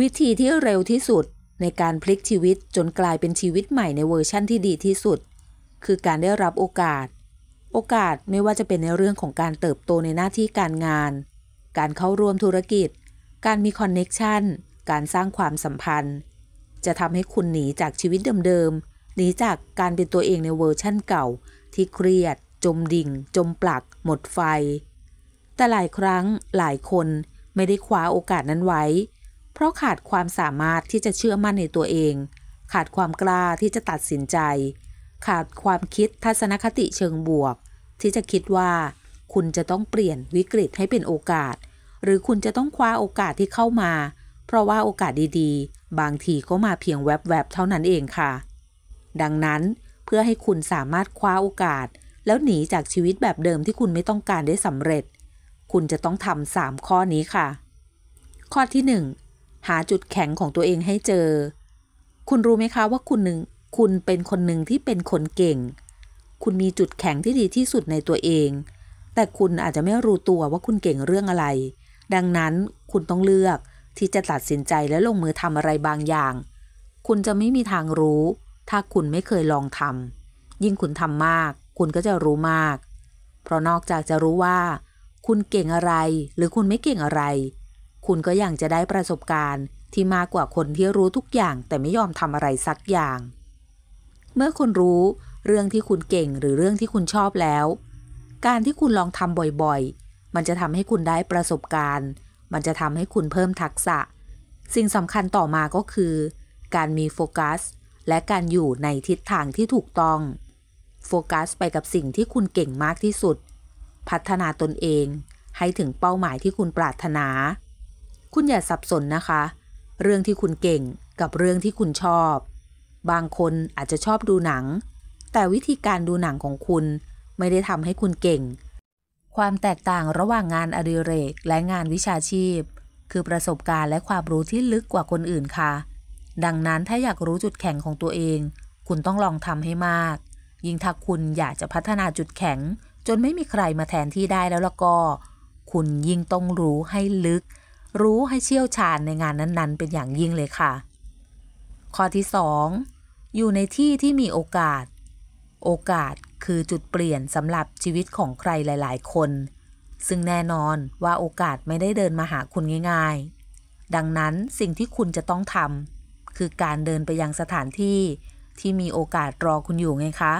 วิธีที่เร็วที่สุด ในการพลิกชีวิตจนกลายเป็นชีวิตใหม่ในเวอร์ชั่นที่ดีที่สุด คือการได้รับโอกาส โอกาสไม่ว่าจะเป็นในเรื่องของการเติบโตในหน้าที่การงาน การเข้าร่วมธุรกิจการมีคอนเน็ชันการสร้างความสัมพันธ์ จะทำให้คุณหนีจากชีวิตเดิมๆหนีจากการเป็นตัวเองในเวอร์ชั่นเก่า ที่เครียด จมดิ่ง จมปลัก หมดไฟ แต่หลายครั้งหลายคนไม่ได้คว้าโอกาสนั้นไว้เพราะขาดความสามารถที่จะเชื่อมั่นในตัวเอง ขาดความกล้าที่จะตัดสินใจ ขาดความคิดทัศนคติเชิงบวก ที่จะคิดว่า คุณจะต้องเปลี่ยนวิกฤตให้เป็นโอกาส หรือคุณจะต้องคว้าโอกาสที่เข้ามา เพราะว่าโอกาสดีๆ บางทีก็มาเพียงแวบๆเท่านั้นเองค่ะ ดังนั้นเพื่อให้คุณสามารถคว้าโอกาส แล้วหนีจากชีวิตแบบเดิมที่คุณไม่ต้องการได้สำเร็จ คุณจะต้องทำสามข้อนี้ค่ะ ข้อที่ 1หาจุดแข็งของตัวเองให้เจอ คุณรู้ไหมคะว่าคุณหนึ่ง คุณเป็นคนหนึ่งที่เป็นคนเก่ง คุณมีจุดแข็งที่ดีที่สุดในตัวเอง แต่คุณอาจจะไม่รู้ตัวว่าคุณเก่งเรื่องอะไร ดังนั้นคุณต้องเลือกที่จะตัดสินใจและลงมือทำอะไรบางอย่าง คุณจะไม่มีทางรู้ ถ้าคุณไม่เคยลองทำ ยิ่งคุณทำมาก คุณก็จะรู้มาก เพราะนอกจากจะรู้ว่า คุณเก่งอะไร หรือคุณไม่เก่งอะไรคุณก็ยังจะได้ประสบการณ์ที่มากกว่าคนที่รู้ทุกอย่างแต่ไม่ยอมทำอะไรสักอย่าง เมื่อคุณรู้เรื่องที่คุณเก่งหรือเรื่องที่คุณชอบแล้ว การที่คุณลองทำบ่อยๆ มันจะทำให้คุณได้ประสบการณ์ มันจะทำให้คุณเพิ่มทักษะ สิ่งสำคัญต่อมาก็คือการมีโฟกัส และการอยู่ในทิศทางที่ถูกต้อง โฟกัสไปกับสิ่งที่คุณเก่งมากที่สุด พัฒนาตนเอง ให้ถึงเป้าหมายที่คุณปรารถนาคุณอย่าสับสนนะคะ เรื่องที่คุณเก่งกับเรื่องที่คุณชอบ บางคนอาจจะชอบดูหนัง แต่วิธีการดูหนังของคุณไม่ได้ทำให้คุณเก่ง ความแตกต่างระหว่างงานอดิเรกและงานวิชาชีพ คือประสบการณ์และความรู้ที่ลึกกว่าคนอื่นค่ะ ดังนั้นถ้าอยากรู้จุดแข็งของตัวเอง คุณต้องลองทำให้มาก ยิ่งถ้าคุณอยากจะพัฒนาจุดแข็ง จนไม่มีใครมาแทนที่ได้แล้วละก็ คุณยิ่งต้องรู้ให้ลึกรู้ให้เชี่ยวชาญในงานนั้น ๆ เป็นอย่างยิ่งเลยค่ะ ข้อที่ 2 อยู่ในที่ที่มีโอกาส โอกาสคือจุดเปลี่ยนสำหรับชีวิตของใครหลาย ๆ คน ซึ่งแน่นอนว่าโอกาสไม่ได้เดินมาหาคุณง่าย ๆ ดังนั้นสิ่งที่คุณจะต้องทำคือการเดินไปยังสถานที่ที่มีโอกาสรอคุณอยู่ไงคะ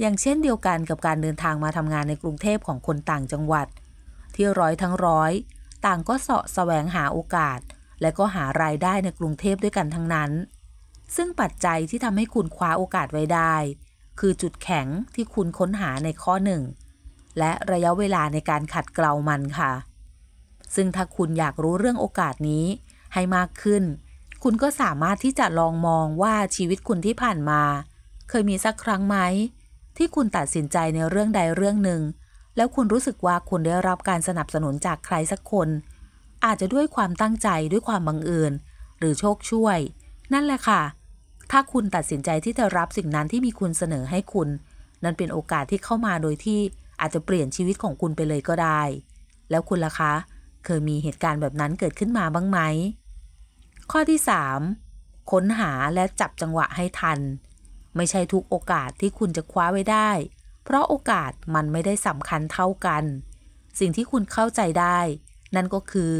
อย่างเช่นเดียวกันกับการเดินทางมาทำงานในกรุงเทพของคนต่างจังหวัด ที่ร้อยทั้งร้อยต่างก็เสาะแสวงหาโอกาส และก็หารายได้ในกรุงเทพด้วยกันทั้งนั้น ซึ่งปัจจัยที่ทำให้คุณคว้าโอกาสไว้ได้ คือจุดแข็งที่คุณค้นหาในข้อหนึ่งและระยะเวลาในการขัดเกลามันค่ะ ซึ่งถ้าคุณอยากรู้เรื่องโอกาสนี้ให้มากขึ้น คุณก็สามารถที่จะลองมองว่าชีวิตคุณที่ผ่านมา เคยมีสักครั้งไหม ที่คุณตัดสินใจในเรื่องใดเรื่องหนึ่งแล้วคุณรู้สึกว่าคุณได้รับการสนับสนุนจากใครสักคน อาจจะด้วยความตั้งใจด้วยความบังเอิญหรือโชคช่วย นั่นแหละค่ะ ถ้าคุณตัดสินใจที่จะรับสิ่งนั้นที่มีคุณเสนอให้คุณ นั่นเป็นโอกาสที่เข้ามาโดยที่อาจจะเปลี่ยนชีวิตของคุณไปเลยก็ได้ แล้วคุณล่ะคะ เคยมีเหตุการณ์แบบนั้นเกิดขึ้นมาบ้างไหม ข้อที่ 3 ค้นหาและจับจังหวะให้ทัน ไม่ใช่ทุกโอกาสที่คุณจะคว้าไว้ได้เพราะโอกาสมันไม่ได้สำคัญเท่ากัน สิ่งที่คุณเข้าใจได้ นั่นก็คือ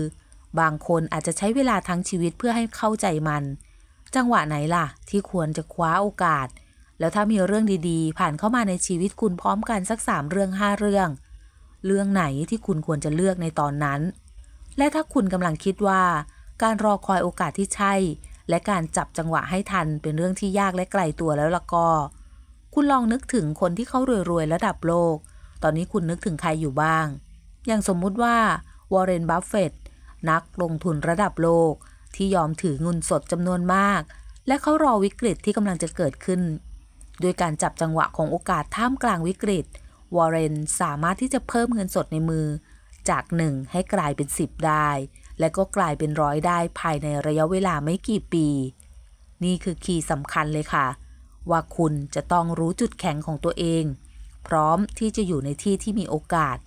บางคนอาจจะใช้เวลาทั้งชีวิตเพื่อให้เข้าใจมัน จังหวะไหนล่ะ ที่ควรจะคว้าโอกาส แล้วถ้ามีเรื่องดีๆ ผ่านเข้ามาในชีวิตคุณพร้อมกันสักสามเรื่องห้าเรื่อง เรื่องไหนที่คุณควรจะเลือกในตอนนั้น และถ้าคุณกำลังคิดว่าการรอคอยโอกาสที่ใช่ และการจับจังหวะให้ทันเป็นเรื่องที่ยากและไกลตัวแล้วละก็คุณลองนึกถึงคนที่เขารวยๆระดับโลก ตอนนี้คุณนึกถึงใครอยู่บ้าง อย่างสมมุติว่าวอร์เรน บัฟเฟตนักลงทุนระดับโลก ที่ยอมถือเงินสดจำนวนมาก และเขารอวิกฤตที่กำลังจะเกิดขึ้น โดยการจับจังหวะของโอกาสท่ามกลางวิกฤต วอร์เรน สามารถที่จะเพิ่มเงินสดในมือ จาก 1 ให้กลายเป็น 10 ได้ และก็กลายเป็นร้อยได้ภายในระยะเวลาไม่กี่ปี นี่คือคีย์สำคัญเลยค่ะว่าคุณจะต้องรู้จุดแข็งของตัวเอง พร้อมที่จะอยู่ในที่ที่มีโอกาส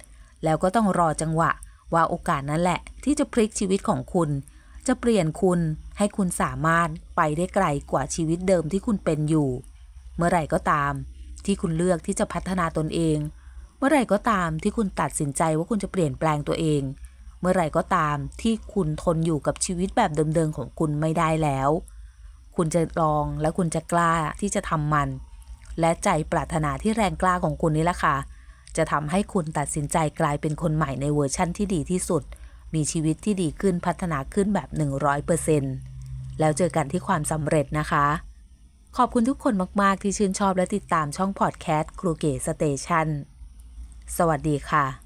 แล้วก็ต้องรอจังหวะ ว่าโอกาสนั้นแหละ ที่จะพลิกชีวิตของคุณ จะเปลี่ยนคุณให้คุณสามารถไปได้ไกลกว่าชีวิตเดิมที่คุณเป็นอยู่ เมื่อไหร่ก็ตามที่คุณเลือกที่จะพัฒนาตนเอง เมื่อไหร่ก็ตามที่คุณตัดสินใจว่าคุณจะเปลี่ยนแปลงตัวเอง เมื่อไหร่ก็ตามที่คุณทนอยู่กับชีวิตแบบเดิมๆของคุณไม่ได้แล้วคุณจะลองและคุณจะกล้าที่จะทำมัน และใจปรารถนาที่แรงกล้าของคุณนี่แหละค่ะจะทำให้คุณตัดสินใจกลายเป็นคนใหม่ในเวอร์ชั่นที่ดีที่สุด มีชีวิตที่ดีขึ้นพัฒนาขึ้นแบบ 100%แล้วเจอกันที่ความสำเร็จนะคะ ขอบคุณทุกคนมาก ๆ ที่ชื่นชอบและติดตามช่องพอดแคสต์ครูเกสเตชันสวัสดีค่ะ